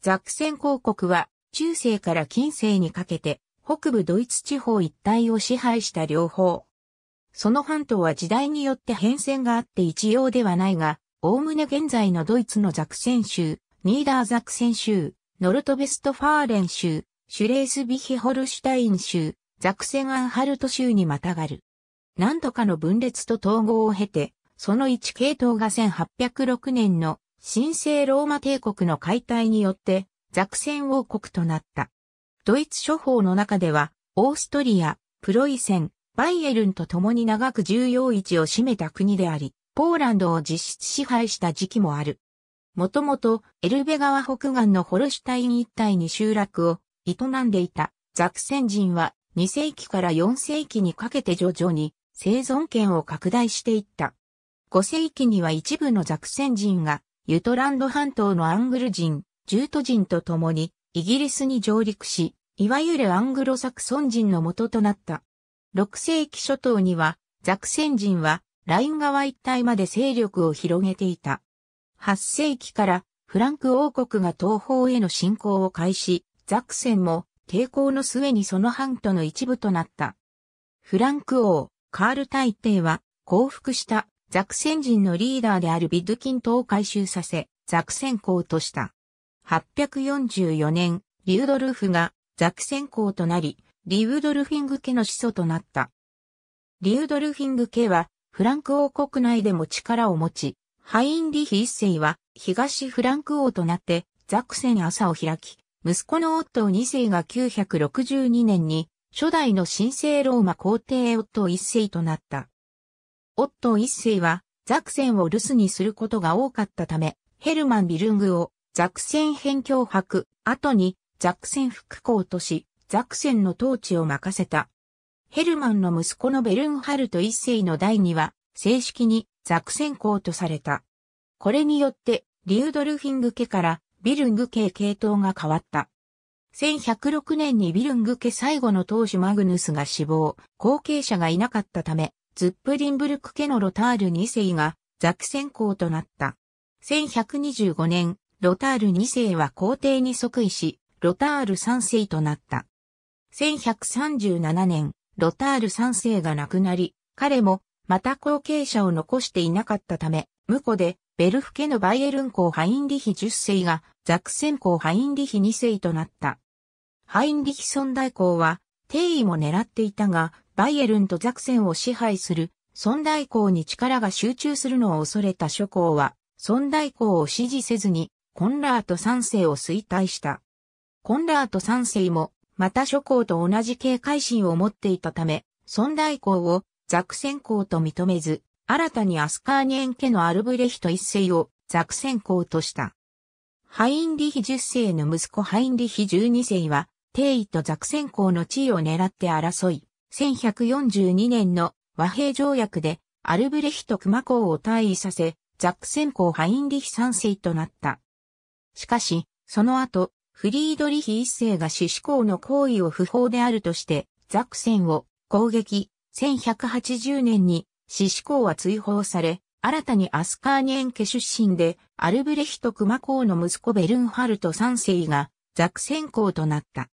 ザクセン公国は中世から近世にかけて北部ドイツ地方一帯を支配した両方。その半島は時代によって変遷があって一様ではないが、おおむね現在のドイツのザクセン州、ニーダーザクセン州、ノルトベストファーレン州、シュレースビヒホルシュタイン州、ザクセンアンハルト州にまたがる。何度かの分裂と統合を経て、その一系統が1806年の神聖ローマ帝国の解体によってザクセン王国となった。ドイツ諸法の中では、オーストリア、プロイセン、バイエルンと共に長く重要位置を占めた国であり、ポーランドを実質支配した時期もある。もともと、エルベ川北岸のホルシュタイン一帯に集落を営んでいたザクセン人は2世紀から4世紀にかけて徐々に生存権を拡大していった。5世紀には一部のザクセン人がユトランド半島のアングル人、ジュート人と共にイギリスに上陸し、いわゆるアングロサクソン人の元となった。6世紀初頭には、ザクセン人はライン川一帯まで勢力を広げていた。8世紀からフランク王国が東方への侵攻を開始、ザクセンも抵抗の末にその半島の一部となった。フランク王、カール大帝は降伏したザクセン人のリーダーであるビッドキントを回収させ、ザクセン公とした。844年、リュードルフがザクセン公となり、リュードルフィング家の始祖となった。リュードルフィング家は、フランク王国内でも力を持ち、ハインリヒ一世は東フランク王となってザクセン朝を開き、息子のオットー2世が962年に初代の神聖ローマ皇帝オットー世となった。オットー一世は、ザクセンを留守にすることが多かったため、ヘルマン・ビルングをザクセン辺境博、後にザクセン副校とし、ザクセンの統治を任せた。ヘルマンの息子のベルンハルト一世の代には、正式にザクセン校とされた。これによって、リュードルフィング家からビルング家系統が変わった。1106年にビルング家最後の当主マグヌスが死亡、後継者がいなかったため、ズップリンブルク家のロタール2世がザクセン公となった。1125年、ロタール2世は皇帝に即位し、ロタール3世となった。1137年、ロタール3世が亡くなり、彼もまた後継者を残していなかったため、婿でベルフ家のバイエルン公ハインリヒ10世がザクセン公ハインリヒ2世となった。ハインリヒ存大公は定位も狙っていたが、バイエルンとザクセンを支配する、孫大公に力が集中するのを恐れた諸侯は、孫大公を支持せずに、コンラート三世を衰退した。コンラート三世も、また諸侯と同じ警戒心を持っていたため、孫大公をザクセン公と認めず、新たにアスカーニエン家のアルブレヒト一世をザクセン公とした。ハインリヒ十世の息子ハインリヒ十二世は、帝位とザクセン公の地位を狙って争い、1142年の和平条約でアルブレヒト熊公を退位させ、ザクセン公ハインリヒ三世となった。しかし、その後、フリードリヒ一世がシ子公の行為を不法であるとして、ザクセンを攻撃、1180年にシ子公は追放され、新たにアスカーニエン家出身で、アルブレヒト熊公の息子ベルンハルト三世がザクセン公となった。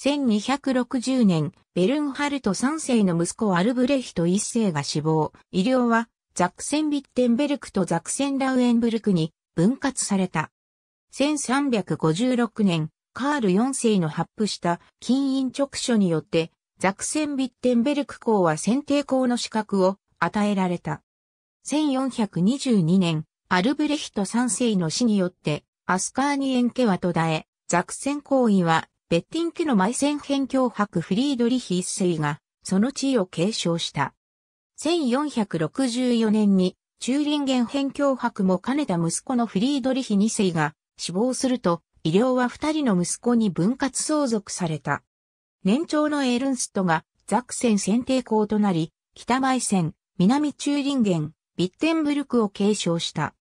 1260年、ベルンハルト3世の息子アルブレヒト1世が死亡、医療はザクセンビッテンベルクとザクセンラウエンブルクに分割された。1356年、カール4世の発布した金印直書によって、ザクセンビッテンベルク公は選定公の資格を与えられた。1422年、アルブレヒト3世の死によって、アスカーニエンケは途絶え、ザクセン行為はベッティンケの埋戦編脅迫フリードリヒ一世が、その地位を継承した。1464年に、中林ン編脅迫も兼ねた息子のフリードリヒ二世が死亡すると、医療は二人の息子に分割相続された。年長のエルンストがザクセン選定校となり、北埋線、南中林ン、ビッテンブルクを継承した。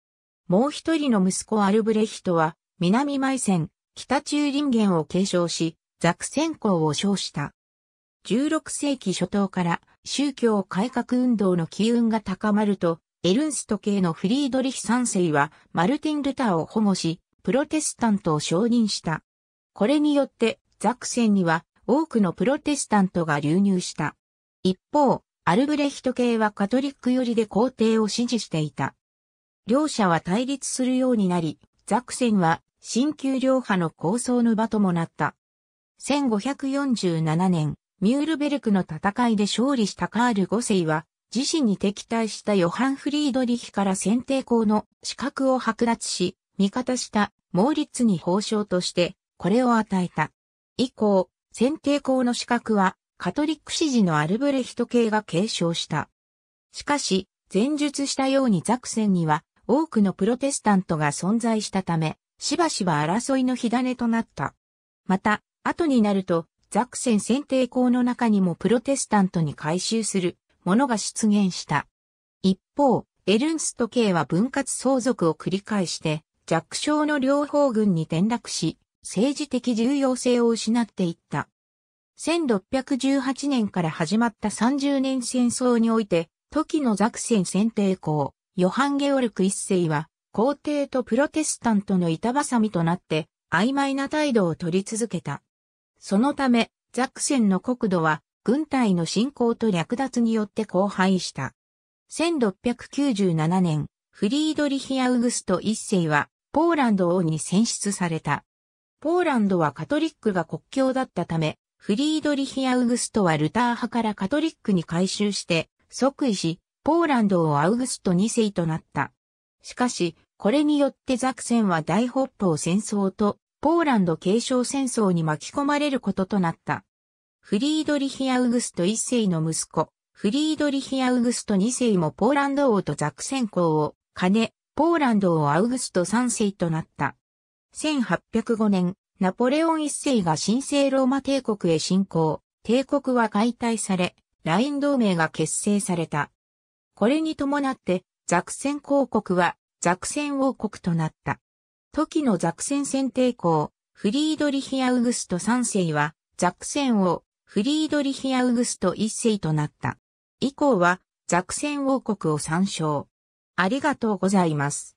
もう一人の息子アルブレヒトは、南埋線、北中林元を継承し、ザクセン公を称した。16世紀初頭から宗教改革運動の機運が高まると、エルンスト系のフリードリヒ三世はマルティン・ルターを保護し、プロテスタントを承認した。これによってザクセンには多くのプロテスタントが流入した。一方、アルブレヒト系はカトリック寄りで皇帝を支持していた。両者は対立するようになり、ザクセンは新旧両派の構想の場ともなった。1547年、ミュールベルクの戦いで勝利したカール5世は、自身に敵対したヨハン・フリードリヒから選定校の資格を剥奪し、味方したモーリッツに報奨として、これを与えた。以降、選定校の資格は、カトリック支持のアルブレヒト系が継承した。しかし、前述したようにザクセンには、多くのプロテスタントが存在したため、しばしば争いの火種となった。また、後になると、ザクセン選定校の中にもプロテスタントに改修するものが出現した。一方、エルンスト系は分割相続を繰り返して、弱小の両方軍に転落し、政治的重要性を失っていった。1618年から始まった30年戦争において、時のザクセン選定校、ヨハン・ゲオルク一世は、皇帝とプロテスタントの板挟みとなって曖昧な態度を取り続けた。そのため、ザクセンの国土は軍隊の侵攻と略奪によって荒廃した。1697年、フリードリヒ・アウグスト一世はポーランド王に選出された。ポーランドはカトリックが国境だったため、フリードリヒ・アウグストはルター派からカトリックに改宗して即位し、ポーランドをアウグスト2世となった。しかし、これによってザクセンは大北方戦争とポーランド継承戦争に巻き込まれることとなった。フリードリヒアウグスト一世の息子、フリードリヒアウグスト二世もポーランド王とザクセン公を兼ね、ポーランド王アウグスト三世となった。1805年、ナポレオン一世が神聖ローマ帝国へ侵攻、帝国は解体され、ライン同盟が結成された。これに伴って、ザクセン公国はザクセン王国となった。時のザクセン選定校、フリードリヒ・アウグスト3世は、ザクセン王、フリードリヒ・アウグスト1世となった。以降は、ザクセン王国を参照。ありがとうございます。